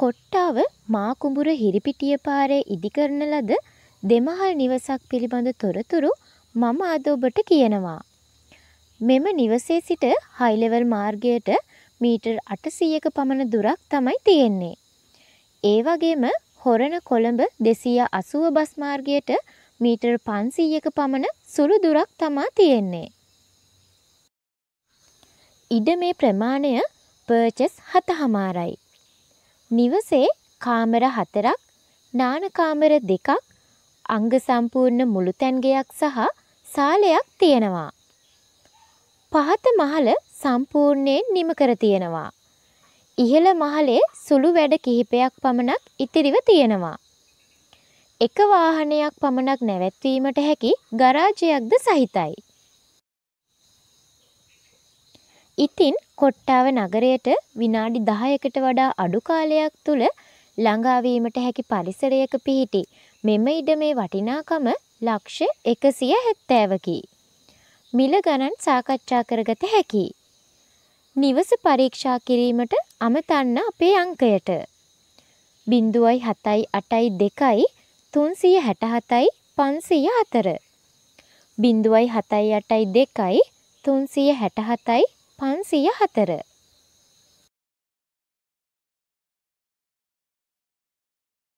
කොට්ටාව මාකුඹුර හිරිපිටිය පාරේ ඉදිකරන ලද දෙමහල් නිවසක් පිළිබඳ තොරතුරු මම අද ඔබට කියනවා. මෙම නිවසේ සිට හයිලෙවල් මාර්ගයට මීටර් 800ක පමණ දුරක් තමයි තියෙන්නේ. ඒ වගේම හොරණ කොළඹ 280 බස් මාර්ගයට මීටර් 500ක පමණ සුළු දුරක් තමා තියෙන්නේ. ඉඩ මේ ප්‍රමාණය පර්චස් හතහමාරයි. නිවසේ කාමර හතරක් නානකාමර දෙකක් අංග සම්පූර්ණ මුළුතැන්ගයක් සහ සාලයක් තියෙනවා. පහත මහල සම්පූර්ණයෙන් නිම කර තියෙනවා. ඉහළ මහලේ සුළු වැඩ කිහිපයක් පමණක් ඉතිරිව තියෙනවා. එක වාහනයක් පමණක් නැවැත්වීමට හැකි ගරාජයක්ද සහිතයි. ඉතින් කොට්ටාව නගරයට විනාඩි දහයකට වඩා අඩු කාලයක් තුළ ළඟාවීමට හැකි පරිසරයක පිහිටි මෙම ඉඩමේ වටිනාකම ලක්ෂ එකසිය හැත්තෑවකි. මිල ගණන් සාකච්ඡා කරගත හැකි. නිවස පරීක්ෂා කිරීමට අමතන්න අපේ අංකයට. බින්දුවයි හතයි අටයි දෙකයි තුන්සිය හැටහතයි පන්සිය අතර. බින්දුවයි හතයි අටයි දෙකයි තුන්සිය හැටහතයි පන්සිය හතර